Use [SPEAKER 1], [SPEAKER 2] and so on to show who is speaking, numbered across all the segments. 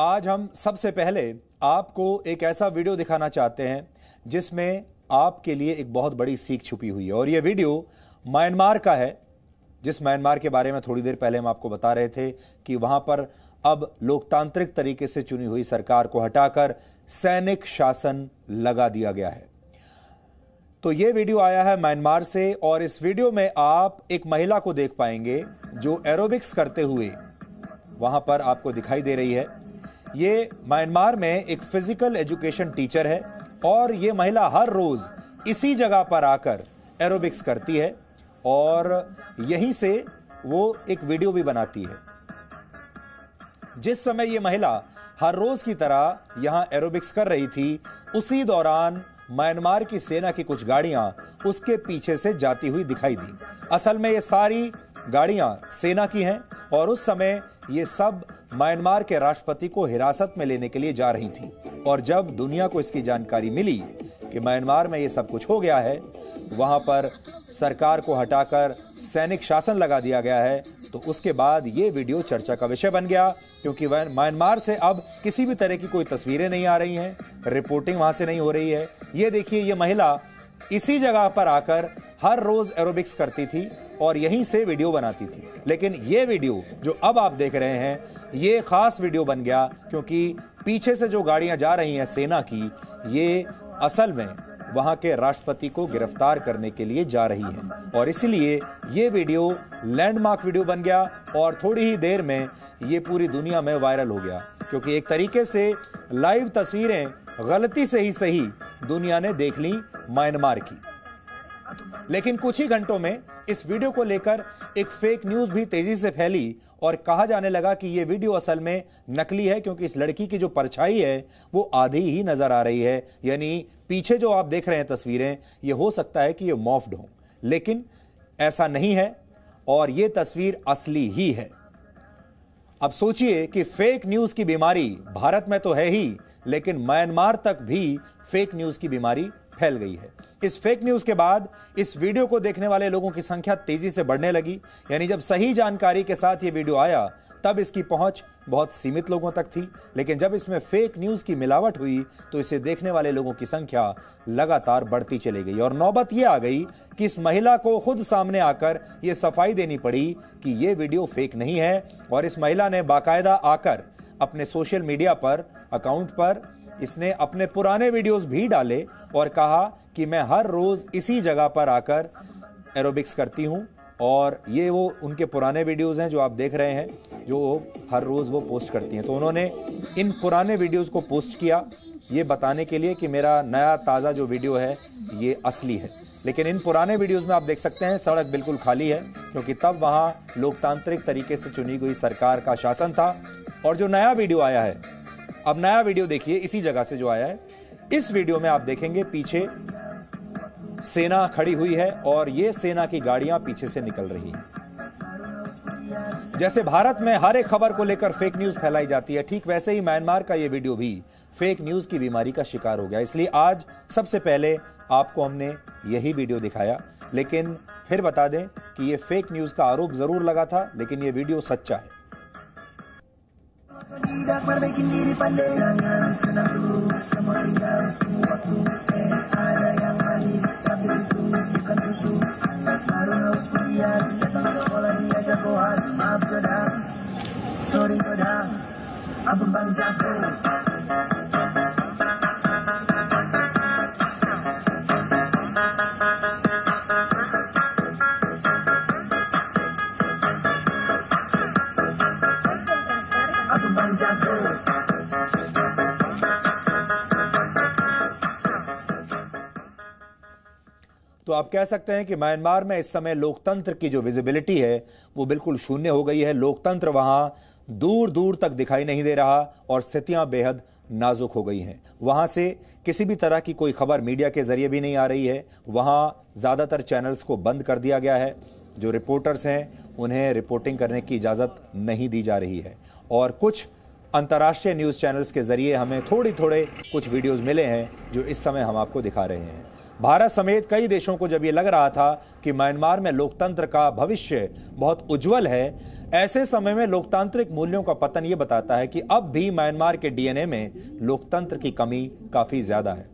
[SPEAKER 1] आज हम सबसे पहले आपको एक ऐसा वीडियो दिखाना चाहते हैं जिसमें आपके लिए एक बहुत बड़ी सीख छुपी हुई है और यह वीडियो म्यांमार का है जिस म्यांमार के बारे में थोड़ी देर पहले हम आपको बता रहे थे कि वहां पर अब लोकतांत्रिक तरीके से चुनी हुई सरकार को हटाकर सैनिक शासन लगा दिया गया है तो ये वीडियो आया है म्यांमार से और इस वीडियो में आप एक महिला को देख पाएंगे जो एरोबिक्स करते हुए वहां पर आपको दिखाई दे रही है ये म्यांमार में एक फिजिकल एजुकेशन टीचर है और ये महिला हर रोज इसी जगह पर आकर एरोबिक्स करती है और यहीं से वो एक वीडियो भी बनाती है जिस समय ये महिला हर रोज की तरह यहां एरोबिक्स कर रही थी उसी दौरान म्यांमार की सेना की कुछ गाड़ियां उसके पीछे से जाती हुई दिखाई दी असल में ये सारी गाड़ियां सेना की हैं और उस समय ये सब म्यांमार के राष्ट्रपति को हिरासत में लेने के लिए जा रही थी और जब दुनिया को इसकी जानकारी मिली कि म्यांमार में ये सब कुछ हो गया है वहाँ पर सरकार को हटाकर सैनिक शासन लगा दिया गया है तो उसके बाद ये वीडियो चर्चा का विषय बन गया क्योंकि म्यांमार से अब किसी भी तरह की कोई तस्वीरें नहीं आ रही हैं रिपोर्टिंग वहाँ से नहीं हो रही है ये देखिए ये महिला इसी जगह पर आकर हर रोज़ एरोबिक्स करती थी और यहीं से वीडियो बनाती थी लेकिन ये वीडियो जो अब आप देख रहे हैं ये ख़ास वीडियो बन गया क्योंकि पीछे से जो गाड़ियां जा रही हैं सेना की ये असल में वहां के राष्ट्रपति को गिरफ्तार करने के लिए जा रही है और इसलिए ये वीडियो लैंडमार्क वीडियो बन गया और थोड़ी ही देर में ये पूरी दुनिया में वायरल हो गया क्योंकि एक तरीके से लाइव तस्वीरें गलती से ही सही दुनिया ने देख ली म्यांमार की लेकिन कुछ ही घंटों में इस वीडियो को लेकर एक फेक न्यूज भी तेजी से फैली और कहा जाने लगा कि यह वीडियो असल में नकली है क्योंकि इस लड़की की जो परछाई है वो आधी ही नजर आ रही है यानी पीछे जो आप देख रहे हैं तस्वीरें यह हो सकता है कि यह मॉफ्ड हो लेकिन ऐसा नहीं है और यह तस्वीर असली ही है अब सोचिए कि फेक न्यूज की बीमारी भारत में तो है ही लेकिन म्यांमार तक भी फेक न्यूज की बीमारी फैल गई है इस फेक न्यूज के बाद इस वीडियो को देखने वाले लोगों की संख्या तेजी से बढ़ने लगी यानी जब सही जानकारी के साथ ये वीडियो आया तब इसकी पहुंच बहुत सीमित लोगों तक थी लेकिन जब इसमें फेक न्यूज की मिलावट हुई तो इसे देखने वाले लोगों की संख्या लगातार बढ़ती चली गई और नौबत यह आ गई कि इस महिला को खुद सामने आकर यह सफाई देनी पड़ी कि यह वीडियो फेक नहीं है और इस महिला ने बाकायदा आकर अपने सोशल मीडिया पर अकाउंट पर इसने अपने पुराने वीडियोस भी डाले और कहा कि मैं हर रोज़ इसी जगह पर आकर एरोबिक्स करती हूँ और ये वो उनके पुराने वीडियोस हैं जो आप देख रहे हैं जो हर रोज़ वो पोस्ट करती हैं तो उन्होंने इन पुराने वीडियोस को पोस्ट किया ये बताने के लिए कि मेरा नया ताज़ा जो वीडियो है ये असली है लेकिन इन पुराने वीडियोस में आप देख सकते हैं सड़क बिल्कुल खाली है क्योंकि तब वहाँ लोकतांत्रिक तरीके से चुनी गई सरकार का शासन था और जो नया वीडियो आया है अब नया वीडियो देखिए इसी जगह से जो आया है इस वीडियो में आप देखेंगे पीछे सेना खड़ी हुई है और ये सेना की गाड़ियां पीछे से निकल रही हैं जैसे भारत में हर एक खबर को लेकर फेक न्यूज फैलाई जाती है ठीक वैसे ही म्यांमार का यह वीडियो भी फेक न्यूज की बीमारी का शिकार हो गया इसलिए आज सबसे पहले आपको हमने यही वीडियो दिखाया लेकिन फिर बता दें कि ये फेक न्यूज का आरोप जरूर लगा था लेकिन ये वीडियो सच्चा है diriku bukan susu Baru haus kuliah datang sekolah diajak kohar Maaf godang, sorry godang uh, Abang bang jatuh तो आप कह सकते हैं कि म्यांमार में इस समय लोकतंत्र की जो विजिबिलिटी है वो बिल्कुल शून्य हो गई है लोकतंत्र वहाँ दूर दूर तक दिखाई नहीं दे रहा और स्थितियाँ बेहद नाजुक हो गई हैं वहाँ से किसी भी तरह की कोई खबर मीडिया के ज़रिए भी नहीं आ रही है वहाँ ज़्यादातर चैनल्स को बंद कर दिया गया है जो रिपोर्टर्स हैं उन्हें रिपोर्टिंग करने की इजाज़त नहीं दी जा रही है और कुछ अंतर्राष्ट्रीय न्यूज़ चैनल्स के ज़रिए हमें थोड़ी थोड़े कुछ वीडियोज़ मिले हैं जो इस समय हम आपको दिखा रहे हैं भारत समेत कई देशों को जब ये लग रहा था कि म्यांमार में लोकतंत्र का भविष्य बहुत उज्जवल है ऐसे समय में लोकतांत्रिक मूल्यों का पतन ये बताता है कि अब भी म्यांमार के डीएनए में लोकतंत्र की कमी काफी ज्यादा है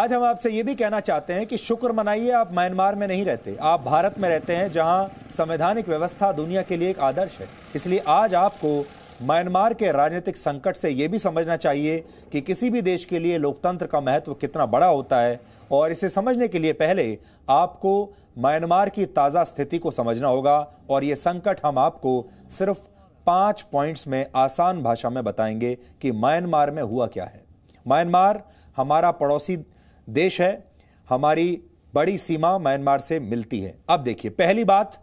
[SPEAKER 1] आज हम आपसे ये भी कहना चाहते हैं कि शुक्र मनाइए आप म्यांमार में नहीं रहते आप भारत में रहते हैं जहां संवैधानिक व्यवस्था दुनिया के लिए एक आदर्श है इसलिए आज आपको म्यांमार के राजनीतिक संकट से ये भी समझना चाहिए कि किसी भी देश के लिए लोकतंत्र का महत्व कितना बड़ा होता है और इसे समझने के लिए पहले आपको म्यांमार की ताज़ा स्थिति को समझना होगा और ये संकट हम आपको सिर्फ पाँच पॉइंट्स में आसान भाषा में बताएंगे कि म्यांमार में हुआ क्या है म्यांमार हमारा पड़ोसी देश है हमारी बड़ी सीमा म्यांमार से मिलती है अब देखिए पहली बात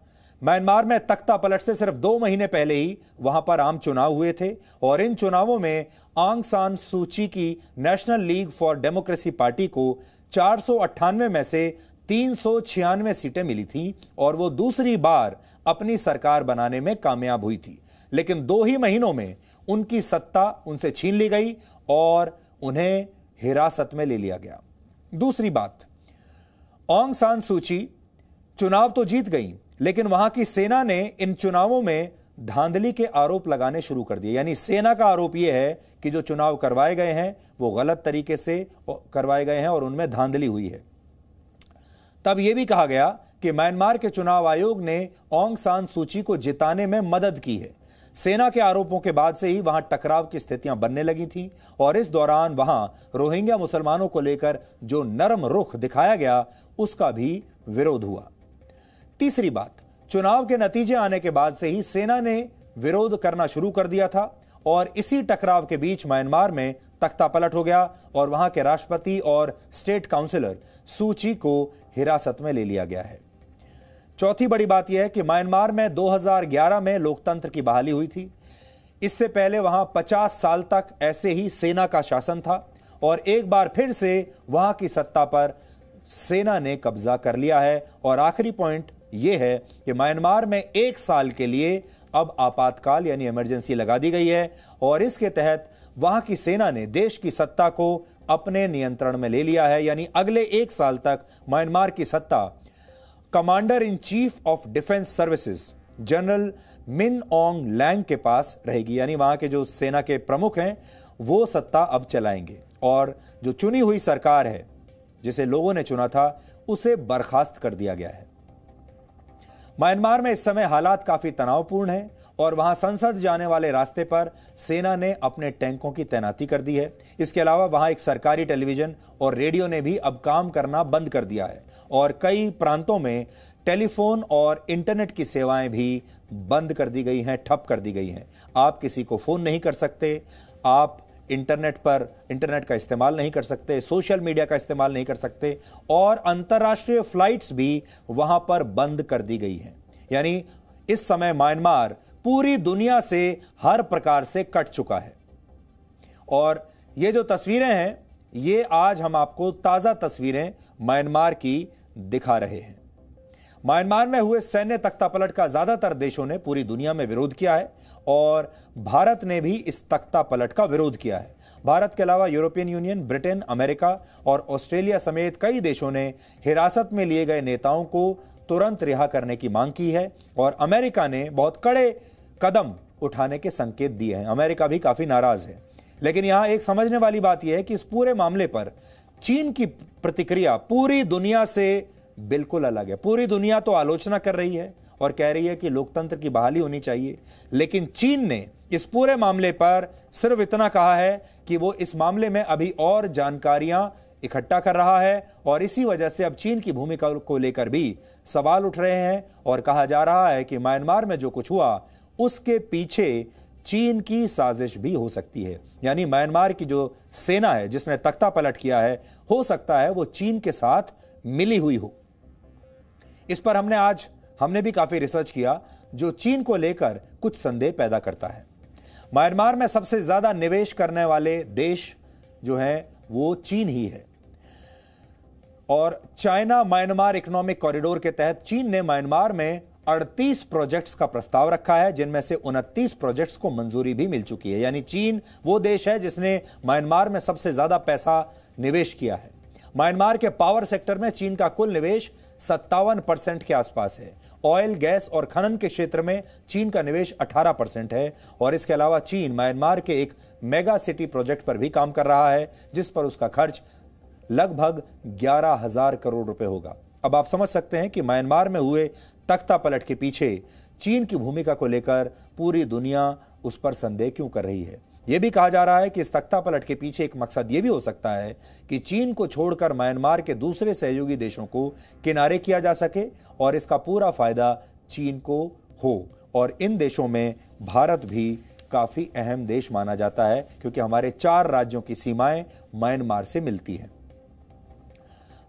[SPEAKER 1] म्यांमार में तख्ता पलट से सिर्फ दो महीने पहले ही वहां पर आम चुनाव हुए थे और इन चुनावों में आंग सान सूची की National League for Democracy party को चार में से तीन सीटें मिली थी और वो दूसरी बार अपनी सरकार बनाने में कामयाब हुई थी लेकिन दो ही महीनों में उनकी सत्ता उनसे छीन ली गई और उन्हें हिरासत में ले लिया गया दूसरी बात ऑंग सान सूची चुनाव तो जीत गई लेकिन वहां की सेना ने इन चुनावों में धांधली के आरोप लगाने शुरू कर दिए यानी सेना का आरोप यह है कि जो चुनाव करवाए गए हैं वो गलत तरीके से करवाए गए हैं और उनमें धांधली हुई है तब यह भी कहा गया कि म्यांमार के चुनाव आयोग ने ओंग सान सूची को जिताने में मदद की है सेना के आरोपों के बाद से ही वहां टकराव की स्थितियां बनने लगी थी और इस दौरान वहां रोहिंग्या मुसलमानों को लेकर जो नरम रुख दिखाया गया उसका भी विरोध हुआ तीसरी बात चुनाव के नतीजे आने के बाद से ही सेना ने विरोध करना शुरू कर दिया था और इसी टकराव के बीच म्यांमार में तख्ता पलट हो गया और वहां के राष्ट्रपति और स्टेट काउंसिलर सूची को हिरासत में ले लिया गया है चौथी बड़ी बात यह है कि म्यांमार में 2011 में लोकतंत्र की बहाली हुई थी इससे पहले वहां 50 साल तक ऐसे ही सेना का शासन था और एक बार फिर से वहां की सत्ता पर सेना ने कब्जा कर लिया है और आखिरी पॉइंट यह है कि म्यांमार में एक साल के लिए अब आपातकाल यानी इमरजेंसी लगा दी गई है और इसके तहत वहां की सेना ने देश की सत्ता को अपने नियंत्रण में ले लिया है यानी अगले एक साल तक म्यांमार की सत्ता commander in chief of defence services general Min Aung Lang के पास रहेगी यानी वहां के जो सेना के प्रमुख हैं वो सत्ता अब चलाएंगे और जो चुनी हुई सरकार है जिसे लोगों ने चुना था उसे बर्खास्त कर दिया गया है म्यांमार में इस समय हालात काफी तनावपूर्ण हैं और वहां संसद जाने वाले रास्ते पर सेना ने अपने टैंकों की तैनाती कर दी है इसके अलावा वहां एक सरकारी टेलीविजन और रेडियो ने भी अब काम करना बंद कर दिया है और कई प्रांतों में टेलीफोन और इंटरनेट की सेवाएं भी बंद कर दी गई हैं ठप कर दी गई हैं आप किसी को फोन नहीं कर सकते आप इंटरनेट पर इंटरनेट का इस्तेमाल नहीं कर सकते सोशल मीडिया का इस्तेमाल नहीं कर सकते और अंतर्राष्ट्रीय फ्लाइट्स भी वहां पर बंद कर दी गई हैं यानी इस समय म्यांमार पूरी दुनिया से हर प्रकार से कट चुका है और ये जो तस्वीरें हैं ये आज हम आपको ताज़ा तस्वीरें म्यांमार की दिखा रहे हैं म्यांमार में हुए सैन्य तख्तापलट का ज़्यादातर देशों ने पूरी दुनिया में विरोध किया है और भारत ने भी इस तख्ता पलट का विरोध किया है भारत के अलावा यूरोपियन यूनियन ब्रिटेन अमेरिका और ऑस्ट्रेलिया समेत कई देशों ने हिरासत में लिए गए नेताओं को तुरंत रिहा करने की मांग की है और अमेरिका ने बहुत कड़े कदम उठाने के संकेत दिए हैं अमेरिका भी काफ़ी नाराज है लेकिन यहां एक समझने वाली बात यह है कि इस पूरे मामले पर चीन की प्रतिक्रिया पूरी दुनिया से बिल्कुल अलग है पूरी दुनिया तो आलोचना कर रही है और कह रही है कि लोकतंत्र की बहाली होनी चाहिए लेकिन चीन ने इस पूरे मामले पर सिर्फ इतना कहा है कि वो इस मामले में अभी और जानकारियां इकट्ठा कर रहा है और इसी वजह से अब चीन की भूमिका को लेकर भी सवाल उठ रहे हैं और कहा जा रहा है कि म्यांमार में जो कुछ हुआ उसके पीछे चीन की साजिश भी हो सकती है यानी म्यांमार की जो सेना है जिसने तख्ता पलट किया है हो सकता है वो चीन के साथ मिली हुई हो इस पर हमने आज हमने भी काफी रिसर्च किया जो चीन को लेकर कुछ संदेह पैदा करता है म्यांमार में सबसे ज्यादा निवेश करने वाले देश जो हैं वो चीन ही है और चाइना म्यांमार इकोनॉमिक कॉरिडोर के तहत चीन ने म्यांमार में 38 प्रोजेक्ट्स का प्रस्ताव रखा है जिनमें से उनतीस प्रोजेक्ट्स को मंजूरी भी मिल चुकी है यानी चीन वो देश है जिसने म्यांमार में सबसे ज्यादा पैसा निवेश किया है म्यांमार के पावर सेक्टर में चीन का कुल निवेश सत्तावन परसेंट के आसपास है ऑयल गैस और खनन के क्षेत्र में चीन का निवेश 18 परसेंट है और इसके अलावा चीन म्यांमार के एक मेगा सिटी प्रोजेक्ट पर भी काम कर रहा है जिस पर उसका खर्च लगभग ग्यारह हजार करोड़ रुपए होगा अब आप समझ सकते हैं कि म्यांमार में हुए तख्ता पलट के पीछे चीन की भूमिका को लेकर पूरी दुनिया उस पर संदेह क्यों कर रही है यह भी कहा जा रहा है कि इस तख्ता पलट के पीछे एक मकसद यह भी हो सकता है कि चीन को छोड़कर म्यांमार के दूसरे सहयोगी देशों को किनारे किया जा सके और इसका पूरा फायदा चीन को हो और इन देशों में भारत भी काफ़ी अहम देश माना जाता है क्योंकि हमारे चार राज्यों की सीमाएं म्यांमार से मिलती हैं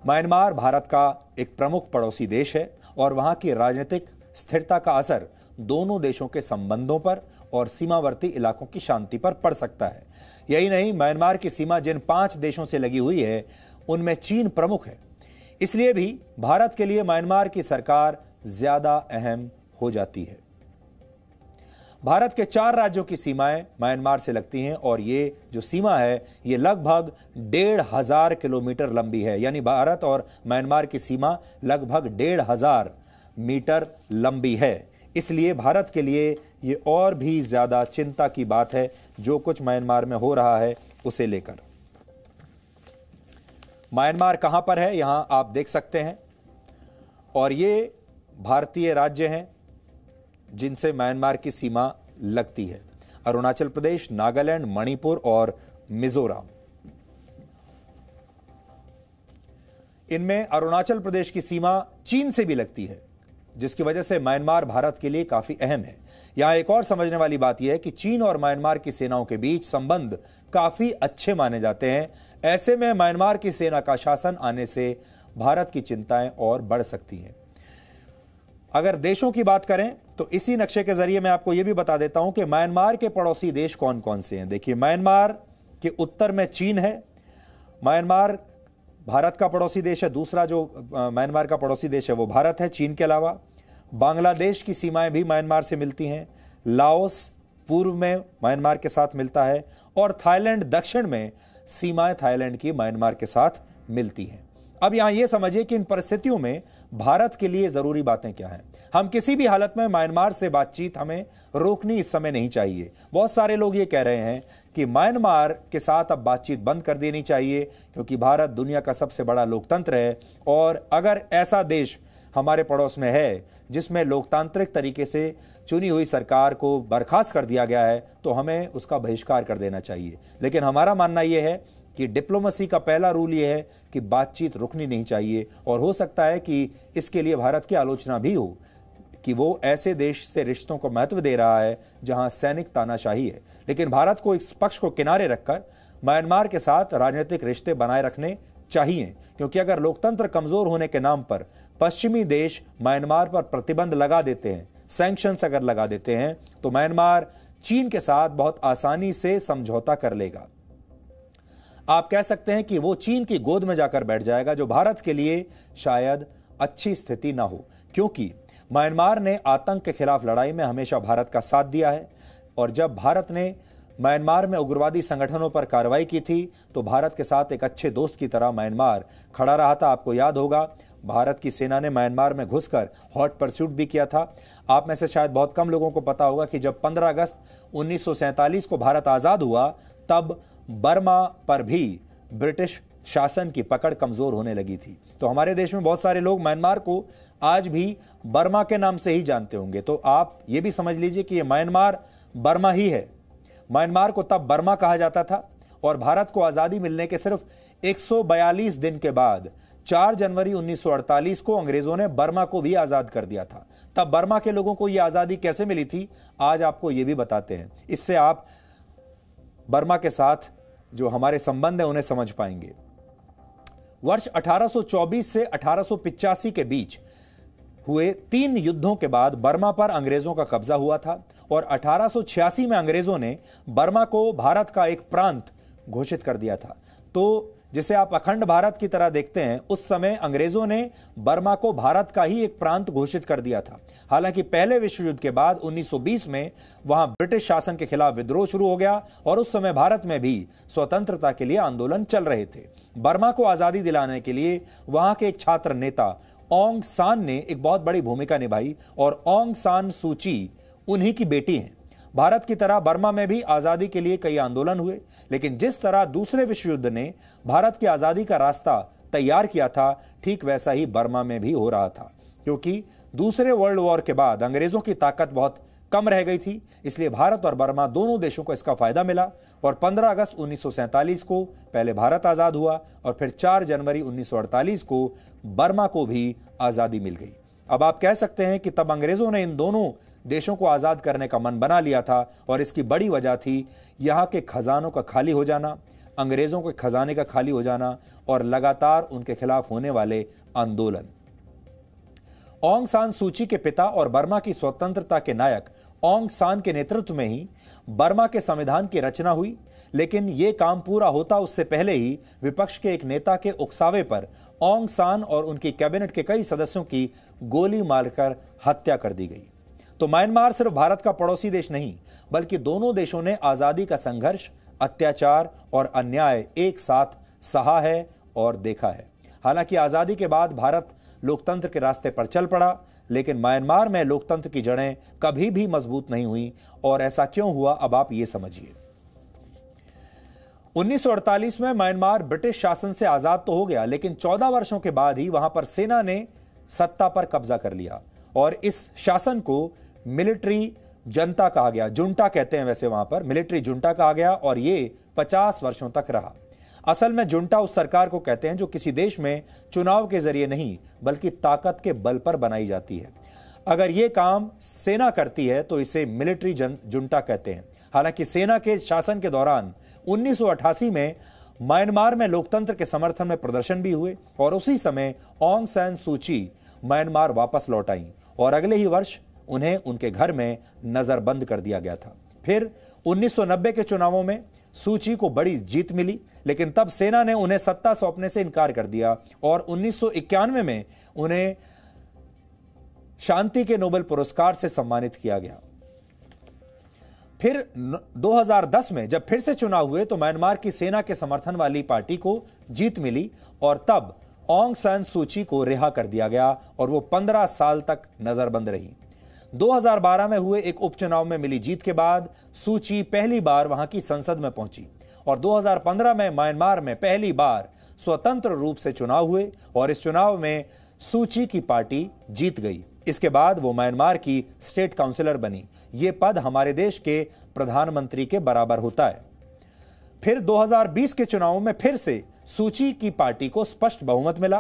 [SPEAKER 1] म्यांमार भारत का एक प्रमुख पड़ोसी देश है और वहां की राजनीतिक स्थिरता का असर दोनों देशों के संबंधों पर और सीमावर्ती इलाकों की शांति पर पड़ सकता है यही नहीं म्यांमार की सीमा जिन पांच देशों से लगी हुई है उनमें चीन प्रमुख है इसलिए भी भारत के लिए म्यांमार की सरकार ज्यादा अहम हो जाती है भारत के चार राज्यों की सीमाएं म्यांमार से लगती हैं और ये जो सीमा है ये लगभग डेढ़ हजार किलोमीटर लंबी है यानी भारत और म्यांमार की सीमा लगभग डेढ़ हजार मीटर लंबी है इसलिए भारत के लिए ये और भी ज़्यादा चिंता की बात है जो कुछ म्यांमार में हो रहा है उसे लेकर म्यांमार कहां पर है यहां आप देख सकते हैं और ये भारतीय राज्य हैं जिनसे म्यांमार की सीमा लगती है अरुणाचल प्रदेश नागालैंड मणिपुर और मिजोरम इनमें अरुणाचल प्रदेश की सीमा चीन से भी लगती है जिसकी वजह से म्यांमार भारत के लिए काफी अहम है यहां एक और समझने वाली बात यह है कि चीन और म्यांमार की सेनाओं के बीच संबंध काफी अच्छे माने जाते हैं ऐसे में म्यांमार की सेना का शासन आने से भारत की चिंताएं और बढ़ सकती हैं अगर देशों की बात करें तो इसी नक्शे के जरिए मैं आपको यह भी बता देता हूं कि म्यांमार के पड़ोसी देश कौन कौन से हैं देखिए म्यांमार के उत्तर में चीन है म्यांमार भारत का पड़ोसी देश है दूसरा जो म्यांमार का पड़ोसी देश है वो भारत है चीन के अलावा बांग्लादेश की सीमाएं भी म्यांमार से मिलती हैं लाओस पूर्व में म्यांमार के साथ मिलता है और थाईलैंड दक्षिण में सीमाएं थाईलैंड की म्यांमार के साथ मिलती हैं अब यहाँ ये समझिए कि इन परिस्थितियों में भारत के लिए ज़रूरी बातें क्या हैं हम किसी भी हालत में म्यांमार से बातचीत हमें रोकनी इस समय नहीं चाहिए बहुत सारे लोग ये कह रहे हैं कि म्यांमार के साथ अब बातचीत बंद कर देनी चाहिए क्योंकि भारत दुनिया का सबसे बड़ा लोकतंत्र है और अगर ऐसा देश हमारे पड़ोस में है जिसमें लोकतांत्रिक तरीके से चुनी हुई सरकार को बर्खास्त कर दिया गया है तो हमें उसका बहिष्कार कर देना चाहिए लेकिन हमारा मानना यह है कि डिप्लोमेसी का पहला रूल ये है कि बातचीत रुकनी नहीं चाहिए और हो सकता है कि इसके लिए भारत की आलोचना भी हो कि वो ऐसे देश से रिश्तों को महत्व दे रहा है जहां सैनिक तानाशाही है लेकिन भारत को इस पक्ष को किनारे रखकर म्यांमार के साथ राजनीतिक रिश्ते बनाए रखने चाहिए क्योंकि अगर लोकतंत्र कमजोर होने के नाम पर पश्चिमी देश म्यांमार पर प्रतिबंध लगा देते हैं सैंक्शंस अगर लगा देते हैं तो म्यांमार चीन के साथ बहुत आसानी से समझौता कर लेगा आप कह सकते हैं कि वो चीन की गोद में जाकर बैठ जाएगा जो भारत के लिए शायद अच्छी स्थिति ना हो क्योंकि म्यांमार ने आतंक के खिलाफ लड़ाई में हमेशा भारत का साथ दिया है और जब भारत ने म्यांमार में उग्रवादी संगठनों पर कार्रवाई की थी तो भारत के साथ एक अच्छे दोस्त की तरह म्यांमार खड़ा रहा था आपको याद होगा भारत की सेना ने म्यांमार में घुसकर हॉट परस्यूट भी किया था आप में से शायद बहुत कम लोगों को पता होगा कि जब 15 अगस्त उन्नीस को भारत आज़ाद हुआ तब बर्मा पर भी ब्रिटिश शासन की पकड़ कमज़ोर होने लगी थी तो हमारे देश में बहुत सारे लोग म्यांमार को आज भी बर्मा के नाम से ही जानते होंगे तो आप ये भी समझ लीजिए कि ये म्यांमार बर्मा ही है म्यांमार को तब बर्मा कहा जाता था और भारत को आज़ादी मिलने के सिर्फ 142 दिन के बाद 4 जनवरी 1948 को अंग्रेज़ों ने बर्मा को भी आज़ाद कर दिया था तब बर्मा के लोगों को यह आज़ादी कैसे मिली थी आज आपको ये भी बताते हैं इससे आप बर्मा के साथ जो हमारे संबंध है उन्हें समझ पाएंगे वर्ष 1824 से अठारह के बीच हुए तीन युद्धों के बाद बर्मा पर अंग्रेजों का कब्जा हुआ था और अठारह में अंग्रेजों ने बर्मा को भारत का एक प्रांत घोषित कर दिया था तो जिसे आप अखंड भारत की तरह देखते हैं उस समय अंग्रेजों ने बर्मा को भारत का ही एक प्रांत घोषित कर दिया था हालांकि पहले विश्व युद्ध के बाद 1920 में वहां ब्रिटिश शासन के खिलाफ विद्रोह शुरू हो गया और उस समय भारत में भी स्वतंत्रता के लिए आंदोलन चल रहे थे बर्मा को आजादी दिलाने के लिए वहां के एक छात्र नेता ओंग सान ने एक बहुत बड़ी भूमिका निभाई और ओंग सान सूची उन्हीं की बेटी हैं भारत की तरह बर्मा में भी आज़ादी के लिए कई आंदोलन हुए लेकिन जिस तरह दूसरे विश्व युद्ध ने भारत की आज़ादी का रास्ता तैयार किया था ठीक वैसा ही बर्मा में भी हो रहा था क्योंकि दूसरे वर्ल्ड वॉर के बाद अंग्रेज़ों की ताकत बहुत कम रह गई थी इसलिए भारत और बर्मा दोनों देशों को इसका फायदा मिला और 15 अगस्त 1947 को पहले भारत आज़ाद हुआ और फिर 4 जनवरी 1948 को बर्मा को भी आज़ादी मिल गई अब आप कह सकते हैं कि तब अंग्रेज़ों ने इन दोनों देशों को आज़ाद करने का मन बना लिया था और इसकी बड़ी वजह थी यहाँ के खजानों का खाली हो जाना अंग्रेज़ों के खजाने का खाली हो जाना और लगातार उनके खिलाफ होने वाले आंदोलन ओंग सान सूची के पिता और बर्मा की स्वतंत्रता के नायक ओंग सान के नेतृत्व में ही बर्मा के संविधान की रचना हुई लेकिन ये काम पूरा होता उससे पहले ही विपक्ष के एक नेता के उकसावे पर ओंग सान और उनकी कैबिनेट के कई सदस्यों की गोली मारकर हत्या कर दी गई तो म्यांमार सिर्फ भारत का पड़ोसी देश नहीं बल्कि दोनों देशों ने आजादी का संघर्ष अत्याचार और अन्याय एक साथ सहा है और देखा है हालांकि आजादी के बाद भारत लोकतंत्र के रास्ते पर चल पड़ा लेकिन म्यांमार में लोकतंत्र की जड़ें कभी भी मजबूत नहीं हुई और ऐसा क्यों हुआ अब आप ये समझिए 1948 में म्यांमार ब्रिटिश शासन से आजाद तो हो गया लेकिन 14 वर्षों के बाद ही वहां पर सेना ने सत्ता पर कब्जा कर लिया और इस शासन को मिलिट्री जनता कहा गया जुंटा कहते हैं वैसे वहां पर मिलिट्री जुंटा कहा गया और ये 50 वर्षों तक रहा असल में जुंटा उस सरकार को कहते हैं जो किसी देश में चुनाव के जरिए नहीं बल्कि ताकत के बल पर बनाई जाती है अगर ये काम सेना करती है तो इसे मिलिट्री जन जुंटा कहते हैं हालांकि सेना के शासन के दौरान 1988 में म्यांमार में लोकतंत्र के समर्थन में प्रदर्शन भी हुए और उसी समय ऑंग सैन सूची म्यांमार वापस लौट आई और अगले ही वर्ष उन्हें उनके घर में नज़रबंद कर दिया गया था फिर 1990 के चुनावों में सूची को बड़ी जीत मिली लेकिन तब सेना ने उन्हें सत्ता सौंपने से इनकार कर दिया और उन्नीस में उन्हें शांति के नोबेल पुरस्कार से सम्मानित किया गया फिर 2010 में जब फिर से चुनाव हुए तो म्यांमार की सेना के समर्थन वाली पार्टी को जीत मिली और तब ओंग सैन सूची को रिहा कर दिया गया और वो 15 साल तक नजरबंद रही 2012 में हुए एक उपचुनाव में मिली जीत के बाद सूची पहली बार वहां की संसद में पहुंची और 2015 में म्यांमार में पहली बार स्वतंत्र रूप से चुनाव हुए और इस चुनाव में सूची की पार्टी जीत गई इसके बाद वो म्यांमार की स्टेट काउंसिलर बनी ये पद हमारे देश के प्रधानमंत्री के बराबर होता है फिर 2020 के चुनावों में फिर से सूची की पार्टी को स्पष्ट बहुमत मिला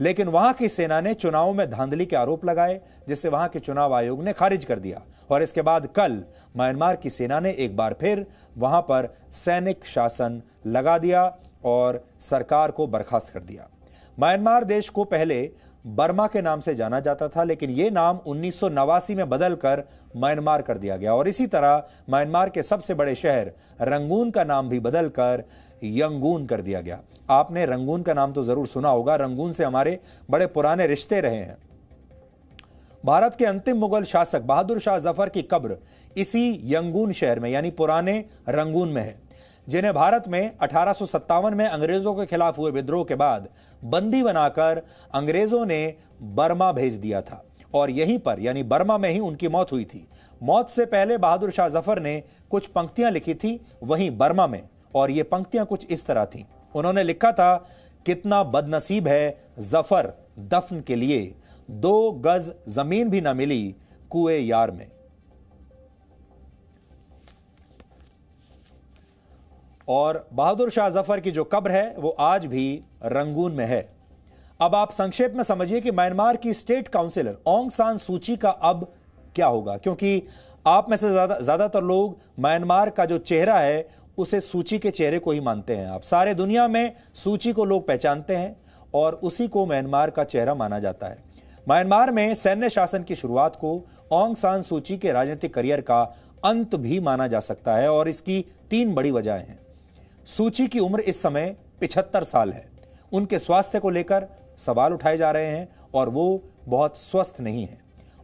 [SPEAKER 1] लेकिन वहां की सेना ने चुनाव में धांधली के आरोप लगाए जिसे वहां के चुनाव आयोग ने खारिज कर दिया और इसके बाद कल म्यांमार की सेना ने एक बार फिर वहां पर सैनिक शासन लगा दिया और सरकार को बर्खास्त कर दिया म्यांमार देश को पहले बर्मा के नाम से जाना जाता था लेकिन यह नाम उन्नीस में बदलकर म्यांमार कर दिया गया और इसी तरह म्यांमार के सबसे बड़े शहर रंगून का नाम भी बदलकर यंगून कर दिया गया आपने रंगून का नाम तो ज़रूर सुना होगा रंगून से हमारे बड़े पुराने रिश्ते रहे हैं भारत के अंतिम मुगल शासक बहादुर शाह जफर की कब्र इसी यंगून शहर में यानी पुराने रंगून में है जिन्हें भारत में अठारह में अंग्रेजों के खिलाफ हुए विद्रोह के बाद बंदी बनाकर अंग्रेजों ने बर्मा भेज दिया था और यहीं पर यानी बर्मा में ही उनकी मौत हुई थी मौत से पहले बहादुर शाह जफर ने कुछ पंक्तियां लिखी थी वहीं बर्मा में और ये पंक्तियां कुछ इस तरह थी उन्होंने लिखा था कितना बदनसीब है जफर दफन के लिए दो गज जमीन भी ना मिली कुए यार में और बहादुर शाह जफर की जो कब्र है वो आज भी रंगून में है अब आप संक्षेप में समझिए कि म्यांमार की स्टेट काउंसिलर ओंग सान सूची का अब क्या होगा क्योंकि आप में से ज्यादातर लोग म्यांमार का जो चेहरा है उसे सूची के चेहरे को ही मानते हैं आप सारे दुनिया में सूची को लोग पहचानते हैं और उसी को म्यांमार का चेहरा माना जाता है म्यांमार में सैन्य शासन की शुरुआत को ओंग सान सूची के राजनीतिक करियर का अंत भी माना जा सकता है और इसकी तीन बड़ी वजहें हैं सूची की उम्र इस समय पिछहत्तर साल है उनके स्वास्थ्य को लेकर सवाल उठाए जा रहे हैं और वो बहुत स्वस्थ नहीं है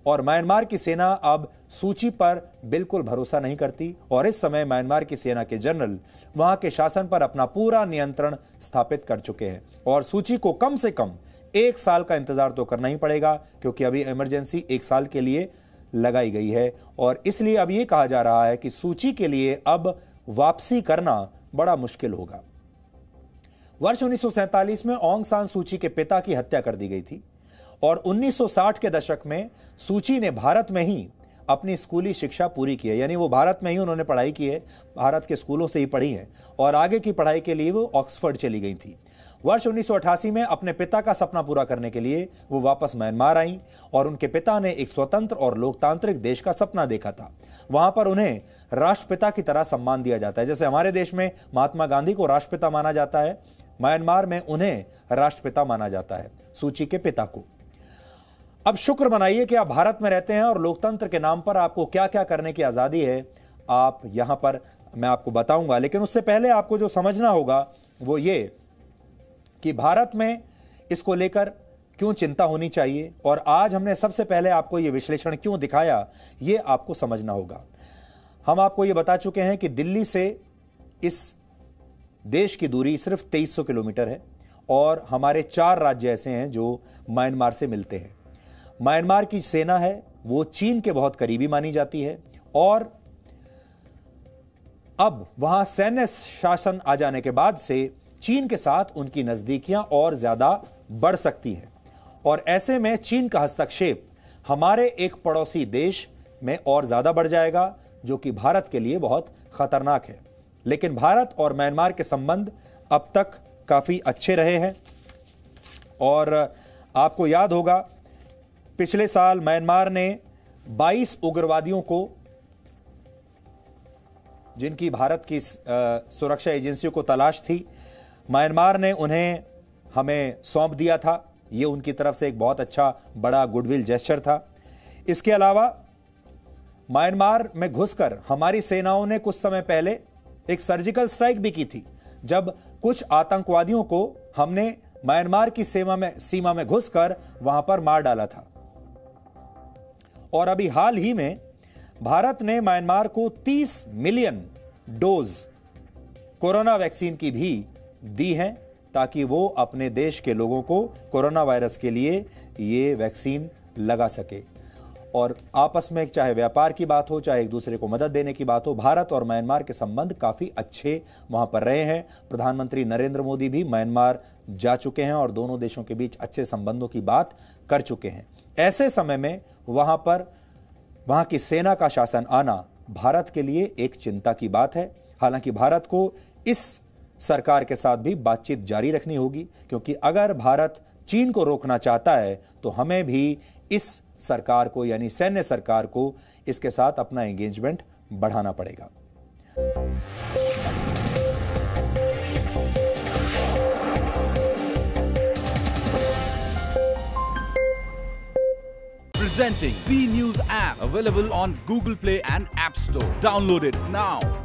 [SPEAKER 1] और म्यांमार की सेना अब सूची पर बिल्कुल भरोसा नहीं करती और इस समय म्यांमार की सेना के जनरल वहां के शासन पर अपना पूरा नियंत्रण स्थापित कर चुके हैं और सूची को कम से कम एक साल का इंतजार तो करना ही पड़ेगा क्योंकि अभी इमरजेंसी एक साल के लिए लगाई गई है और इसलिए अब यह कहा जा रहा है कि सूची के लिए अब वापसी करना बड़ा मुश्किल होगा वर्ष उन्नीस में औंग सान सूची के पिता की हत्या कर दी गई थी और 1960 के दशक में सूची ने भारत में ही अपनी स्कूली शिक्षा पूरी की है यानी वो भारत में ही उन्होंने पढ़ाई की है भारत के स्कूलों से ही पढ़ी है और आगे की पढ़ाई के लिए वो ऑक्सफर्ड चली गई थी वर्ष 1988 में अपने पिता का सपना पूरा करने के लिए वो वापस म्यांमार आई और उनके पिता ने एक स्वतंत्र और लोकतांत्रिक देश का सपना देखा था वहां पर उन्हें राष्ट्रपिता की तरह सम्मान दिया जाता है जैसे हमारे देश में महात्मा गांधी को राष्ट्रपिता माना जाता है म्यांमार में उन्हें राष्ट्रपिता माना जाता है सूची के पिता को अब शुक्र मनाइए कि आप भारत में रहते हैं और लोकतंत्र के नाम पर आपको क्या क्या करने की आज़ादी है आप यहां पर मैं आपको बताऊंगा लेकिन उससे पहले आपको जो समझना होगा वो ये कि भारत में इसको लेकर क्यों चिंता होनी चाहिए और आज हमने सबसे पहले आपको ये विश्लेषण क्यों दिखाया ये आपको समझना होगा हम आपको ये बता चुके हैं कि दिल्ली से इस देश की दूरी सिर्फ 2300 किलोमीटर है और हमारे चार राज्य ऐसे हैं जो म्यांमार से मिलते हैं म्यांमार की सेना है वो चीन के बहुत करीबी मानी जाती है और अब वहां सैन्य शासन आ जाने के बाद से चीन के साथ उनकी नजदीकियां और ज्यादा बढ़ सकती हैं और ऐसे में चीन का हस्तक्षेप हमारे एक पड़ोसी देश में और ज्यादा बढ़ जाएगा जो कि भारत के लिए बहुत खतरनाक है लेकिन भारत और म्यांमार के संबंध अब तक काफी अच्छे रहे हैं और आपको याद होगा पिछले साल म्यांमार ने 22 उग्रवादियों को जिनकी भारत की सुरक्षा एजेंसियों को तलाश थी म्यांमार ने उन्हें हमें सौंप दिया था यह उनकी तरफ से एक बहुत अच्छा बड़ा गुडविल जेस्चर था इसके अलावा म्यांमार में घुसकर हमारी सेनाओं ने कुछ समय पहले एक सर्जिकल स्ट्राइक भी की थी जब कुछ आतंकवादियों को हमने म्यांमार की सीमा में सीमा में घुसकर वहां पर मार डाला था और अभी हाल ही में भारत ने म्यांमार को 30 मिलियन डोज कोरोना वैक्सीन की भी दी हैं ताकि वो अपने देश के लोगों को कोरोना वायरस के लिए ये वैक्सीन लगा सके और आपस में चाहे व्यापार की बात हो चाहे एक दूसरे को मदद देने की बात हो भारत और म्यांमार के संबंध काफ़ी अच्छे वहाँ पर रहे हैं प्रधानमंत्री नरेंद्र मोदी भी म्यांमार जा चुके हैं और दोनों देशों के बीच अच्छे संबंधों की बात कर चुके हैं ऐसे समय में वहां पर वहां की सेना का शासन आना भारत के लिए एक चिंता की बात है हालांकि भारत को इस सरकार के साथ भी बातचीत जारी रखनी होगी क्योंकि अगर भारत चीन को रोकना चाहता है तो हमें भी इस सरकार को यानी सैन्य सरकार को इसके साथ अपना एंगेजमेंट बढ़ाना पड़ेगा Presenting B News app available on Google Play and App Store. Download it now.